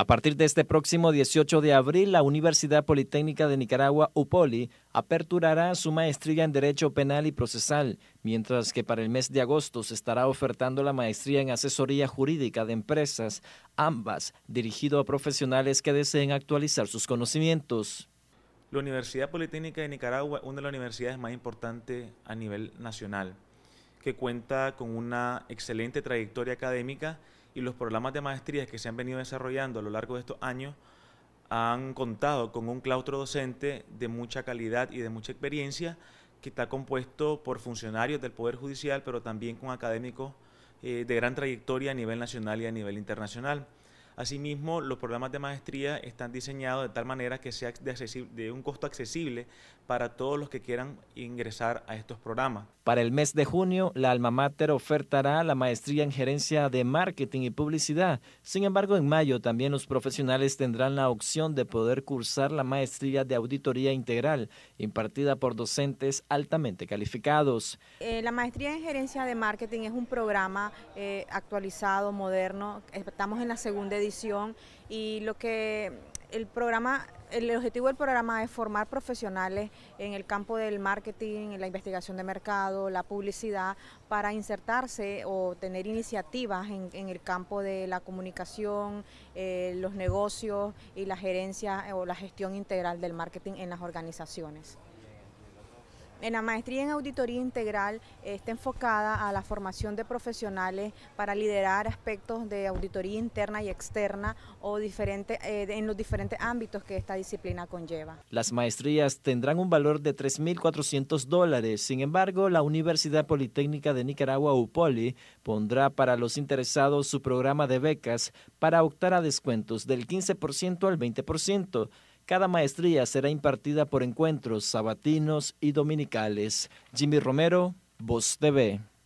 A partir de este próximo 18 de abril, la Universidad Politécnica de Nicaragua, UPOLI, aperturará su maestría en Derecho Penal y Procesal, mientras que para el mes de agosto se estará ofertando la maestría en Asesoría Jurídica de Empresas, ambas dirigido a profesionales que deseen actualizar sus conocimientos. La Universidad Politécnica de Nicaragua es una de las universidades más importantes a nivel nacional, que cuenta con una excelente trayectoria académica y los programas de maestrías que se han venido desarrollando a lo largo de estos años han contado con un claustro docente de mucha calidad y de mucha experiencia que está compuesto por funcionarios del Poder Judicial, pero también con académicos eh, de gran trayectoria a nivel nacional y a nivel internacional. Asimismo, los programas de maestría están diseñados de tal manera que sea de, un costo accesible para todos los que quieran ingresar a estos programas. Para el mes de junio, la alma mater ofertará la maestría en gerencia de marketing y publicidad. Sin embargo, en mayo también los profesionales tendrán la opción de poder cursar la maestría de auditoría integral, impartida por docentes altamente calificados. Eh, la maestría en gerencia de marketing es un programa eh, actualizado, moderno. Estamos en la segunda edición y lo que el programa el objetivo del programa es formar profesionales en el campo del marketing, en la investigación de mercado, la publicidad, para insertarse o tener iniciativas en, el campo de la comunicación, eh, los negocios y la gerencia o la gestión integral del marketing en las organizaciones. En la maestría en auditoría integral eh, está enfocada a la formación de profesionales para liderar aspectos de auditoría interna y externa o diferente, eh, en los diferentes ámbitos que esta disciplina conlleva. Las maestrías tendrán un valor de 3.400 dólares. Sin embargo, la Universidad Politécnica de Nicaragua, UPOLI, pondrá para los interesados su programa de becas para optar a descuentos del 15% al 20% cada maestría será impartida por encuentros sabatinos y dominicales. Jimmy Romero, Voz TV.